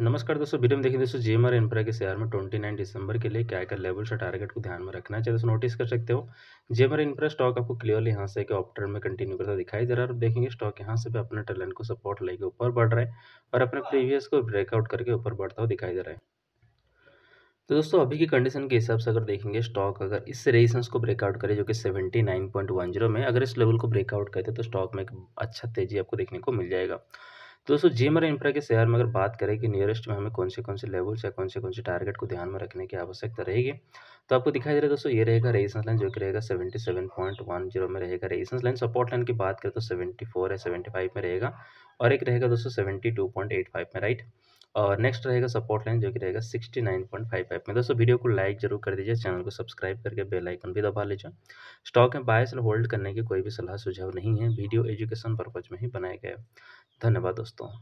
नमस्कार दोस्तों वीडियो में देखिए दोस्तों जे एम आर के शेयर में 29 दिसंबर के लिए क्या क्या लेवल्स और टारगेट को ध्यान में रखना चाहिए दोस्तों नोटिस कर सकते हो जे एम आर स्टॉक आपको क्लियरली यहाँ से के ऑप्टर में कंटिन्यू करता दिखाई दे रहा है और देखेंगे स्टॉक यहाँ से भी अपने टैलेंट को सपोर्ट लेके ऊपर बढ़ रहा है और अपने प्रीवियस को ब्रेकआउट करके ऊपर बढ़ता हुआ दिखाई दे रहा है तो दोस्तों अभी की कंडीशन के हिसाब से अगर देखेंगे स्टॉक अगर इस रेजिस्टेंस को ब्रेकआउट करे जो कि 79.10 में अगर इस लेवल को ब्रेकआउट करते तो स्टॉक में एक अच्छा तेजी आपको देखने को मिल जाएगा तो दोस्तों जेमर इंफ्रा के शेयर में अगर बात करें कि नियरेस्ट में हमें कौन से कौन से लेवल्स या कौन से कौन से टारगेट को ध्यान में रखने की आवश्यकता रहेगी तो आपको दिखाई दे रहा है दोस्तों ये रहेगा रेजिस्टेंस लाइन जो कि रहेगा seventy seven point one zero में रहेगा रेजिस्टेंस लाइन सपोर्ट लाइन की बात करें तो सेवेंटी फोर या सेवेंटी फाइव में रहेगा और एक रहेगा दोस्तों seventy two point eight five में राइट और नेक्स्ट रहेगा सपोर्ट लाइन जो कि रहेगा sixty nine point five five में दोस्तों वीडियो को लाइक जरूर कर दीजिए चैनल को सब्सक्राइब करके बेल आइकन भी दबा लीजिए स्टॉक में बायस और होल्ड करने की कोई भी सलाह सुझाव नहीं है वीडियो एजुकेशन पर्पज में ही बनाया गया धन्यवाद दोस्तों